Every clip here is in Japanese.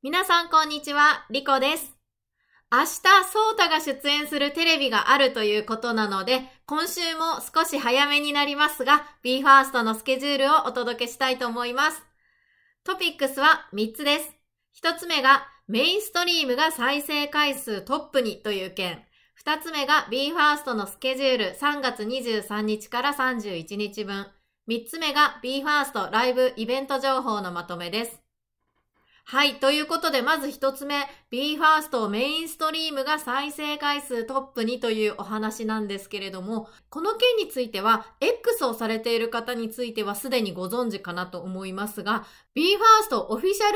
皆さんこんにちは、リコです。明日、ソータが出演するテレビがあるということなので、今週も少し早めになりますが、BE:FIRST のスケジュールをお届けしたいと思います。トピックスは3つです。1つ目が、メインストリームが再生回数トップにという件。2つ目が BE:FIRST のスケジュール3月23日から31日分。3つ目が BE:FIRST ライブイベント情報のまとめです。はい。ということで、まず一つ目、BE:FIRST メインストリームが再生回数トップ2というお話なんですけれども、この件については、X をされている方についてはすでにご存知かなと思いますが、BE:FIRST オフィシャ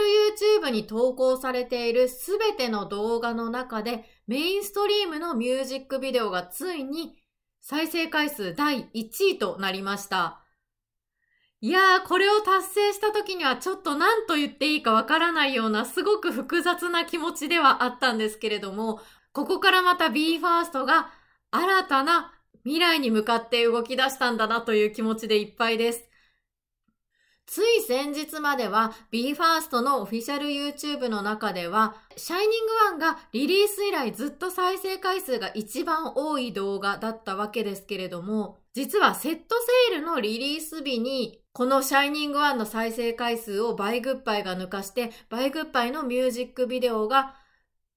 ル YouTube に投稿されているすべての動画の中で、メインストリームのミュージックビデオがついに再生回数第1位となりました。いやー、これを達成した時にはちょっと何と言っていいかわからないようなすごく複雑な気持ちではあったんですけれども、ここからまた BE:FIRST が新たな未来に向かって動き出したんだなという気持ちでいっぱいです。つい先日までは BE:FIRST のオフィシャル YouTube の中では Shining One がリリース以来ずっと再生回数が一番多い動画だったわけですけれども実はセットセールのリリース日にこのシャイニングンの再生回数をバイグッバイが抜かして、バイグッバイのミュージックビデオが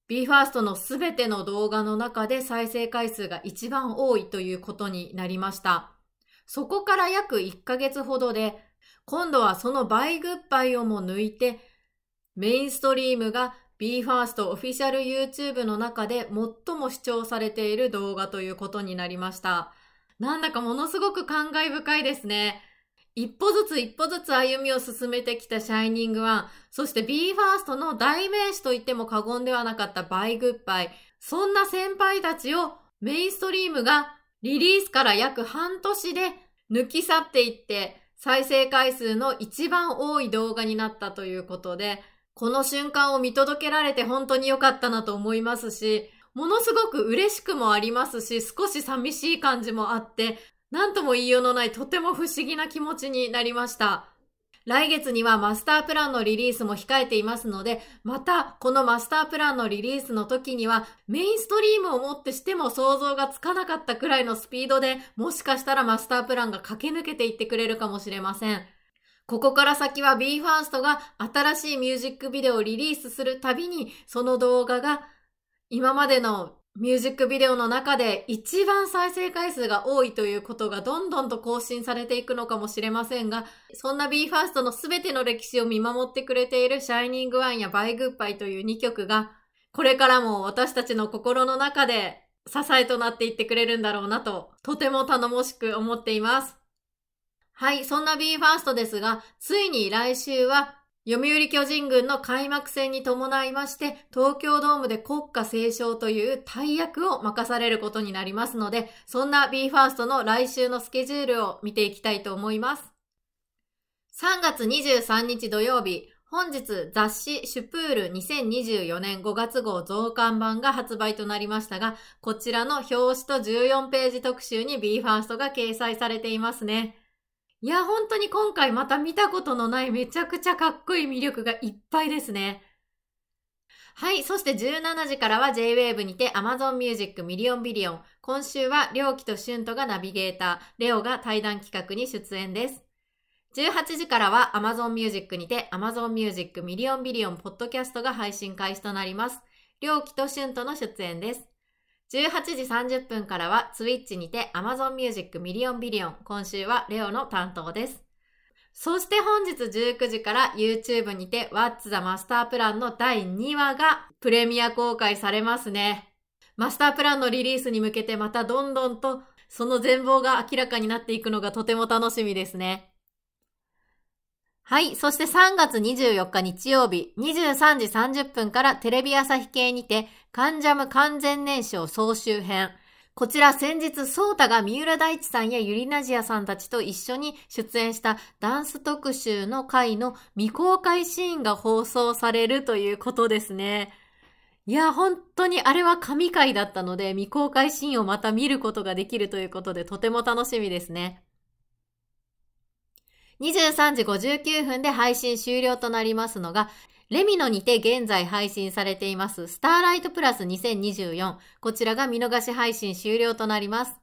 BE:FIRST のすべての動画の中で再生回数が一番多いということになりました。そこから約1ヶ月ほどで、今度はそのバイグッバイをも抜いて、メインストリームが BE:FIRST オフィシャル YouTube の中で最も視聴されている動画ということになりました。なんだかものすごく感慨深いですね。一歩ずつ一歩ずつ歩みを進めてきたシャイニングワン、そして BE:FIRST の代名詞と言っても過言ではなかったバイグッバイ、そんな先輩たちをメインストリームがリリースから約半年で抜き去っていって、再生回数の一番多い動画になったということで、この瞬間を見届けられて本当に良かったなと思いますし、ものすごく嬉しくもありますし、少し寂しい感じもあって、なんとも言いようのないとても不思議な気持ちになりました。来月にはマスタープランのリリースも控えていますので、またこのマスタープランのリリースの時にはメインストリームをもってしても想像がつかなかったくらいのスピードでもしかしたらマスタープランが駆け抜けていってくれるかもしれません。ここから先は BE:FIRST が新しいミュージックビデオをリリースするたびにその動画が今までのミュージックビデオの中で一番再生回数が多いということがどんどんと更新されていくのかもしれませんが、そんな BE:FIRST の全ての歴史を見守ってくれている Shining One や By Goodbye という2曲が、これからも私たちの心の中で支えとなっていってくれるんだろうなと、とても頼もしく思っています。はい、そんな BE:FIRST ですが、ついに来週は読売巨人軍の開幕戦に伴いまして、東京ドームで国歌斉唱という大役を任されることになりますので、そんな BE:FIRST の来週のスケジュールを見ていきたいと思います。3月23日土曜日、本日雑誌シュプール2024年5月号増刊版が発売となりましたが、こちらの表紙と14ページ特集に BE:FIRST が掲載されていますね。いや、本当に今回また見たことのないめちゃくちゃかっこいい魅力がいっぱいですね。はい。そして17時からは JWAVE にて Amazon Music ミリオンビリオン。今週は、りょうきとしゅんとがナビゲーター、レオが対談企画に出演です。18時からは Amazon Music にて Amazon Music ミリオンビリオンポッドキャストが配信開始となります。りょうきとしゅんとの出演です。18時30分からは Twitch にて Amazon Music ミリオンビリオン。今週はレオの担当です。そして本日19時から YouTube にて What's the Master Plan の第2話がプレミア公開されますね。マスタープランのリリースに向けてまたどんどんとその全貌が明らかになっていくのがとても楽しみですね。はい。そして3月24日日曜日、23時30分からテレビ朝日系にて、関ジャム完全燃焼総集編。こちら先日、ソータが三浦大地さんやユリナジアさんたちと一緒に出演したダンス特集の回の未公開シーンが放送されるということですね。いや、本当にあれは神回だったので、未公開シーンをまた見ることができるということで、とても楽しみですね。23時59分で配信終了となりますのが、レミノにて現在配信されています、スターライトプラス2024。こちらが見逃し配信終了となります。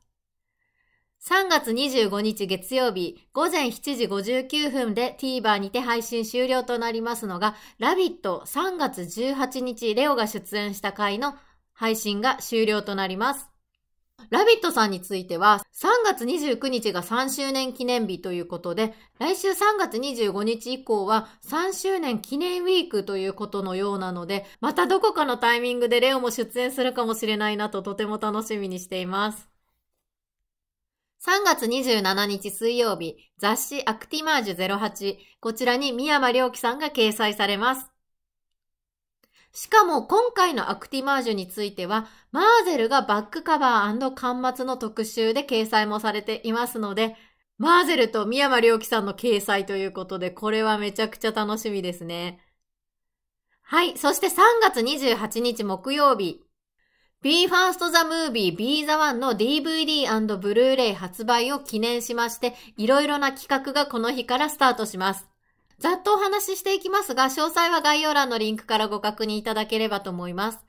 3月25日月曜日午前7時59分で TVer にて配信終了となりますのが、ラビット3月18日レオが出演した回の配信が終了となります。ラビットさんについては、3月29日が3周年記念日ということで、来週3月25日以降は3周年記念ウィークということのようなので、またどこかのタイミングでレオも出演するかもしれないなととても楽しみにしています。3月27日水曜日、雑誌アクティマージュ08、こちらに宮間良樹さんが掲載されます。しかも今回のアクティマージュについては、マーゼルがバックカバー端末の特集で掲載もされていますので、マーゼルと宮山良樹さんの掲載ということで、これはめちゃくちゃ楽しみですね。はい。そして3月28日木曜日。BE:FIRST The Movie Be The One の DVD& ブルーレイ発売を記念しまして、いろいろな企画がこの日からスタートします。ざっとお話ししていきますが、詳細は概要欄のリンクからご確認いただければと思います。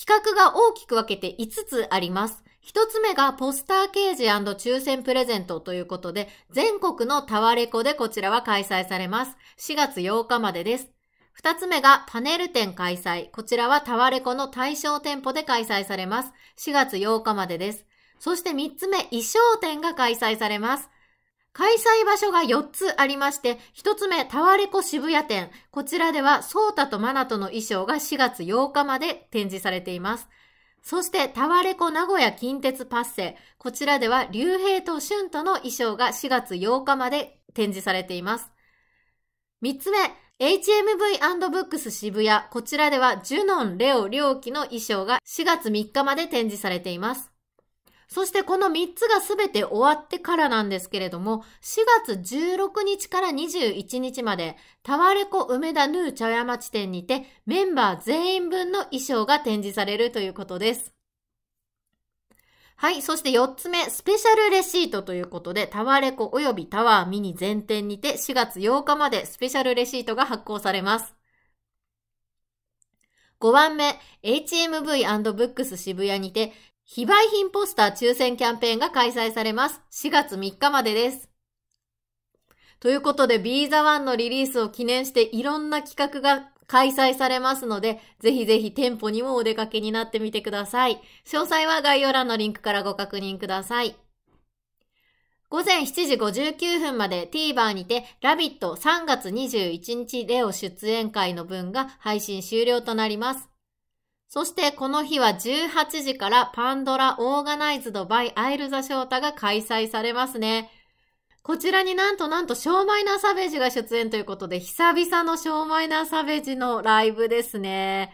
企画が大きく分けて5つあります。1つ目がポスター掲示抽選プレゼントということで、全国のタワレコでこちらは開催されます。4月8日までです。2つ目がパネル展開催。こちらはタワレコの対象店舗で開催されます。4月8日までです。そして3つ目、衣装展が開催されます。開催場所が4つありまして、1つ目、タワレコ渋谷店。こちらでは、ソータとマナとの衣装が4月8日まで展示されています。そして、タワレコ名古屋近鉄パッセ。こちらでは、竜兵と春との衣装が4月8日まで展示されています。3つ目、HMV&BOOKS 渋谷。こちらでは、ジュノン、レオ、両機の衣装が4月3日まで展示されています。そしてこの3つがすべて終わってからなんですけれども、4月16日から21日まで、タワレコ梅田ヌー茶屋町店にて、メンバー全員分の衣装が展示されるということです。はい。そして4つ目、スペシャルレシートということで、タワレコ及びタワーミニ全店にて4月8日までスペシャルレシートが発行されます。5番目、HMV&BOOKS 渋谷にて非売品ポスター抽選キャンペーンが開催されます。4月3日までです。ということで、ビーザワンのリリースを記念していろんな企画が開催されますので、ぜひぜひ店舗にもお出かけになってみてください。詳細は概要欄のリンクからご確認ください。午前7時59分まで TVer にて、ラビット3月21日レオ出演会の分が配信終了となります。そしてこの日は18時からパンドラオーガナイズドバイアイルザショータが開催されますね。こちらになんとなんとショーマイナーサベージが出演ということで、久々のショーマイナーサベージのライブですね。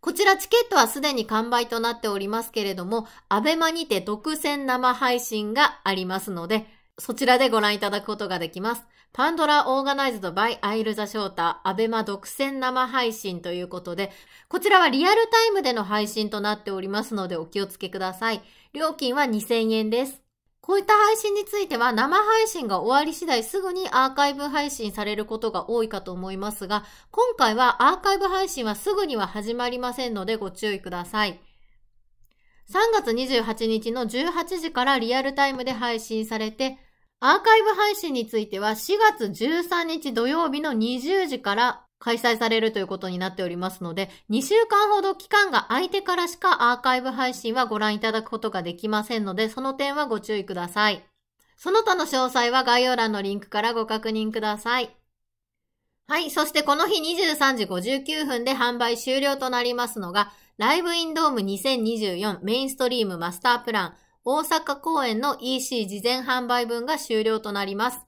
こちらチケットはすでに完売となっておりますけれども、アベマにて独占生配信がありますので、そちらでご覧いただくことができます。パンドラオーガナイズドバイアイルザショータ、アベマ独占生配信ということで、こちらはリアルタイムでの配信となっておりますのでお気をつけください。料金は2000円です。こういった配信については生配信が終わり次第すぐにアーカイブ配信されることが多いかと思いますが、今回はアーカイブ配信はすぐには始まりませんのでご注意ください。3月28日の18時からリアルタイムで配信されて、アーカイブ配信については4月13日土曜日の20時から開催されるということになっておりますので、2週間ほど期間が空いてからしかアーカイブ配信はご覧いただくことができませんので、その点はご注意ください。その他の詳細は概要欄のリンクからご確認ください。はい。そしてこの日23時59分で販売終了となりますのが、ライブインドーム2024メインストリームマスタープラン大阪公演の EC 事前販売分が終了となります。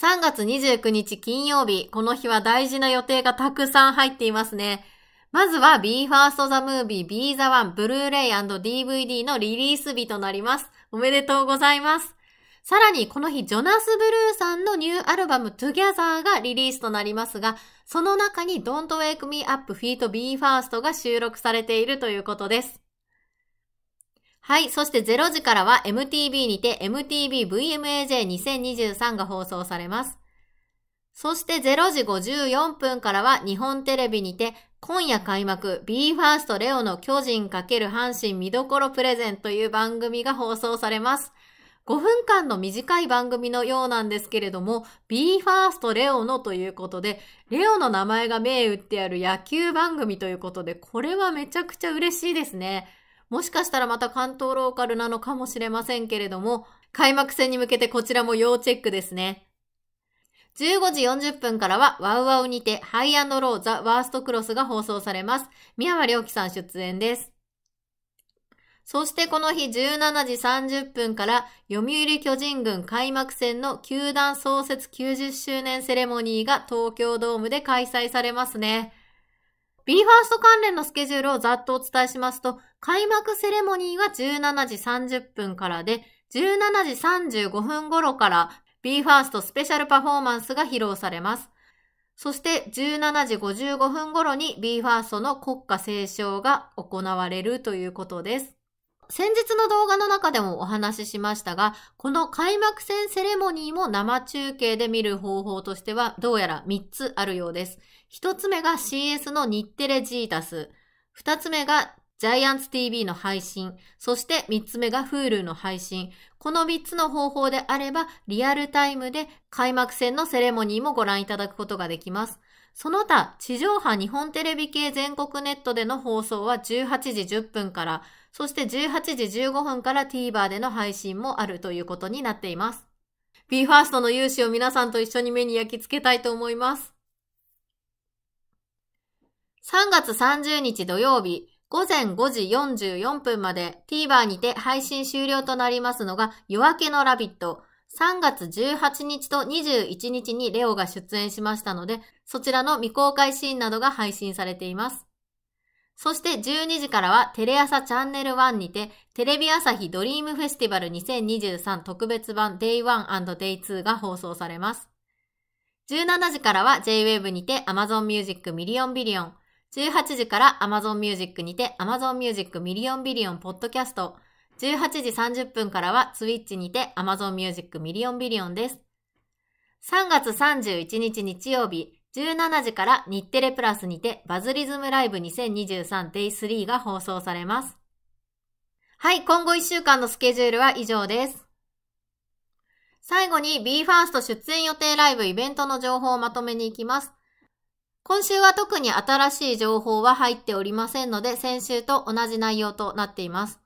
3月29日金曜日、この日は大事な予定がたくさん入っていますね。まずは BE:FIRST The Movie Be the One ブルーレイ &DVD のリリース日となります。おめでとうございます。さらにこの日、ジョナス・ブルーさんのニューアルバム Together がリリースとなりますが、その中に Don't Wake Me Up Feet BE:FIRST が収録されているということです。はい。そして0時からは MTV にて MTVVMAJ2023 が放送されます。そして0時54分からは日本テレビにて今夜開幕 BE:FIRST レオの巨人×阪神見どころプレゼンという番組が放送されます。5分間の短い番組のようなんですけれども、BE:FIRST レオのということで、レオの名前が銘打ってある野球番組ということで、これはめちゃくちゃ嬉しいですね。もしかしたらまた関東ローカルなのかもしれませんけれども、開幕戦に向けてこちらも要チェックですね。15時40分からはワウワウにてハイローザワーストクロスが放送されます。宮和良樹さん出演です。そしてこの日17時30分から読売巨人軍開幕戦の球団創設90周年セレモニーが東京ドームで開催されますね。b ーファースト関連のスケジュールをざっとお伝えしますと、開幕セレモニーは17時30分からで、17時35分頃から BE:FIRST スペシャルパフォーマンスが披露されます。そして17時55分頃に BE:FIRST の国歌斉唱が行われるということです。先日の動画の中でもお話ししましたが、この開幕戦セレモニーも生中継で見る方法としてはどうやら3つあるようです。1つ目が CS の日テレジータス。2つ目がジャイアンツ TV の配信、そして3つ目が Hulu の配信。この3つの方法であれば、リアルタイムで開幕戦のセレモニーもご覧いただくことができます。その他、地上波日本テレビ系全国ネットでの放送は18時10分から、そして18時15分から TVer での配信もあるということになっています。BE:FIRST の勇姿を皆さんと一緒に目に焼き付けたいと思います。3月30日土曜日、午前5時44分まで TVer にて配信終了となりますのが夜明けのラビット。3月18日と21日にレオが出演しましたので、そちらの未公開シーンなどが配信されています。そして12時からはテレ朝チャンネル1にて、テレビ朝日ドリームフェスティバル2023特別版 Day1&Day2 が放送されます。17時からは JWave にて Amazon Music ミリオンビリオン、18時から Amazon Music にて Amazon Music ミリオンビリオンポッドキャスト。18時30分からは Twitch にて Amazon Music ミリオンビリオンです。3月31日日曜日、17時から日テレプラスにてバズリズムライブ 2023Day3 が放送されます。はい、今後1週間のスケジュールは以上です。最後に BE:FIRST 出演予定ライブイベントの情報をまとめに行きます。今週は特に新しい情報は入っておりませんので、先週と同じ内容となっています。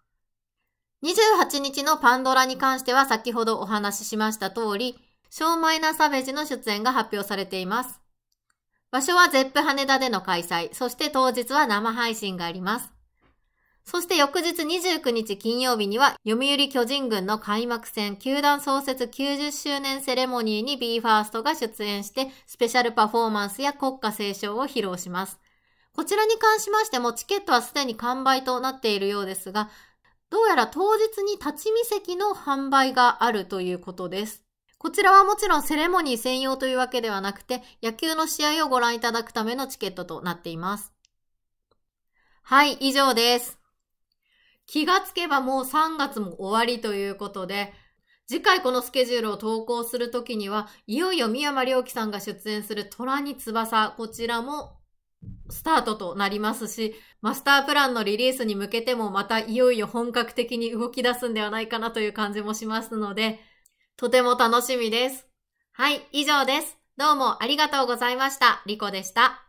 28日のパンドラに関しては先ほどお話ししました通り、ショーマイナーサベージの出演が発表されています。場所はゼップ羽田での開催、そして当日は生配信があります。そして翌日29日金曜日には、読売巨人軍の開幕戦、球団創設90周年セレモニーに BE:FIRST が出演して、スペシャルパフォーマンスや国歌斉唱を披露します。こちらに関しましても、チケットはすでに完売となっているようですが、どうやら当日に立ち見席の販売があるということです。こちらはもちろんセレモニー専用というわけではなくて、野球の試合をご覧いただくためのチケットとなっています。はい、以上です。気がつけばもう3月も終わりということで、次回このスケジュールを投稿するときには、いよいよ三山良樹さんが出演する虎に翼、こちらもスタートとなりますし、マスタープランのリリースに向けてもまたいよいよ本格的に動き出すんではないかなという感じもしますので、とても楽しみです。はい、以上です。どうもありがとうございました。リコでした。